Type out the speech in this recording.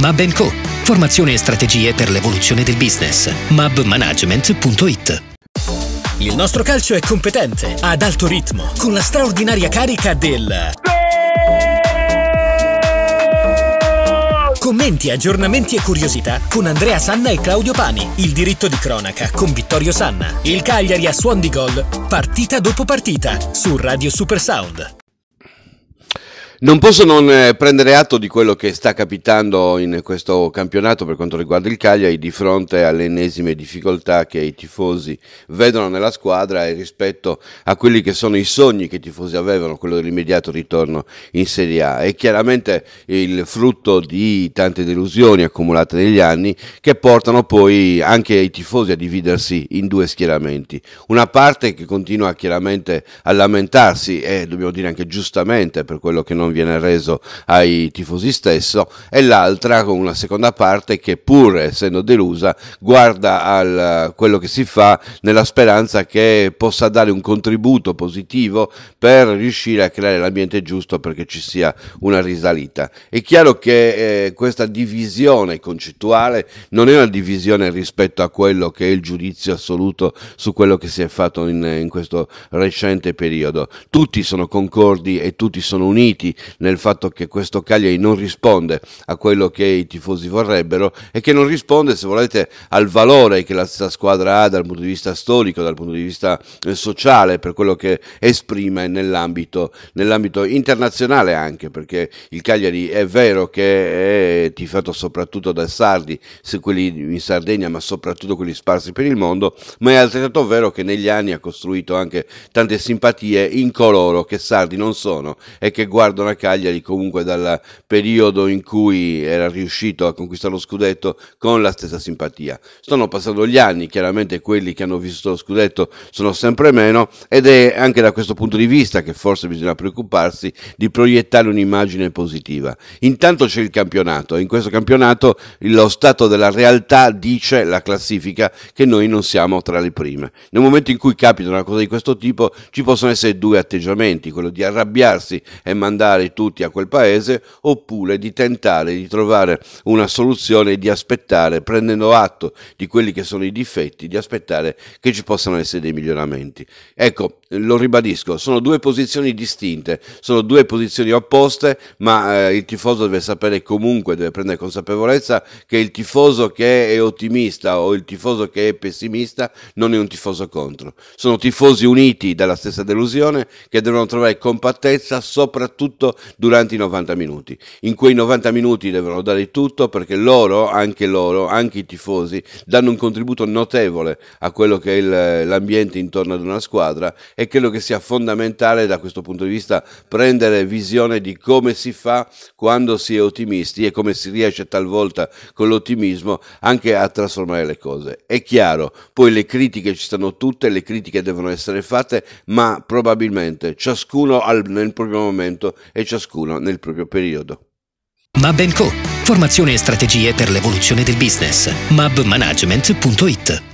Mab Co. Formazione e strategie per l'evoluzione del business. mabmanagement.it Il nostro calcio è competente, ad alto ritmo, con la straordinaria carica del... Commenti, aggiornamenti e curiosità con Andrea Sanna e Claudio Pani. Il diritto di cronaca con Vittorio Sanna. Il Cagliari a suon di gol, partita dopo partita, su Radio Supersound. Non posso non eh, prendere atto di quello che sta capitando in questo campionato per quanto riguarda il Cagliari di fronte alle ennesime difficoltà che i tifosi vedono nella squadra e rispetto a quelli che sono i sogni che i tifosi avevano, quello dell'immediato ritorno in Serie A. È chiaramente il frutto di tante delusioni accumulate negli anni che portano poi anche i tifosi a dividersi in due schieramenti. Una parte che continua chiaramente a lamentarsi e dobbiamo dire anche giustamente per quello che non non viene reso ai tifosi stesso e l'altra con una seconda parte che pur essendo delusa guarda a quello che si fa nella speranza che possa dare un contributo positivo per riuscire a creare l'ambiente giusto perché ci sia una risalita. È chiaro che eh, questa divisione concettuale non è una divisione rispetto a quello che è il giudizio assoluto su quello che si è fatto in, in questo recente periodo. Tutti sono concordi e tutti sono uniti nel fatto che questo Cagliari non risponde a quello che i tifosi vorrebbero e che non risponde, se volete, al valore che la stessa squadra ha dal punto di vista storico, dal punto di vista eh, sociale, per quello che esprime nell'ambito, nell'ambito internazionale anche, perché il Cagliari è vero che è tifato soprattutto da sardi, quelli in Sardegna, ma soprattutto quelli sparsi per il mondo, ma è altrettanto vero che negli anni ha costruito anche tante simpatie in coloro che sardi non sono e che guardano a Cagliari comunque dal periodo in cui era riuscito a conquistare lo scudetto con la stessa simpatia. Stanno passando gli anni, chiaramente quelli che hanno visto lo scudetto sono sempre meno ed è anche da questo punto di vista che forse bisogna preoccuparsi di proiettare un'immagine positiva. Intanto c'è il campionato e in questo campionato lo stato della realtà dice la classifica che noi non siamo tra le prime. Nel momento in cui capita una cosa di questo tipo ci possono essere due atteggiamenti, quello di arrabbiarsi e mandare mandare tutti a quel paese oppure di tentare di trovare una soluzione e di aspettare, prendendo atto di quelli che sono i difetti, di aspettare che ci possano essere dei miglioramenti. Ecco, lo ribadisco, sono due posizioni distinte, sono due posizioni opposte, ma eh, il tifoso deve sapere comunque, deve prendere consapevolezza che il tifoso che è ottimista o il tifoso che è pessimista non è un tifoso contro. Sono tifosi uniti dalla stessa delusione che devono trovare compattezza soprattutto tutto durante i 90 minuti. In quei 90 minuti devono dare tutto perché loro, anche loro, anche i tifosi, danno un contributo notevole a quello che è il, l'ambiente intorno ad una squadra e credo che sia fondamentale da questo punto di vista prendere visione di come si fa quando si è ottimisti e come si riesce talvolta con l'ottimismo anche a trasformare le cose. È chiaro, poi le critiche ci stanno tutte, le critiche devono essere fatte, ma probabilmente ciascuno al, nel proprio momento e ciascuno nel proprio periodo. Mab Co. Formazione e strategie per l'evoluzione del business. mabmanagement.it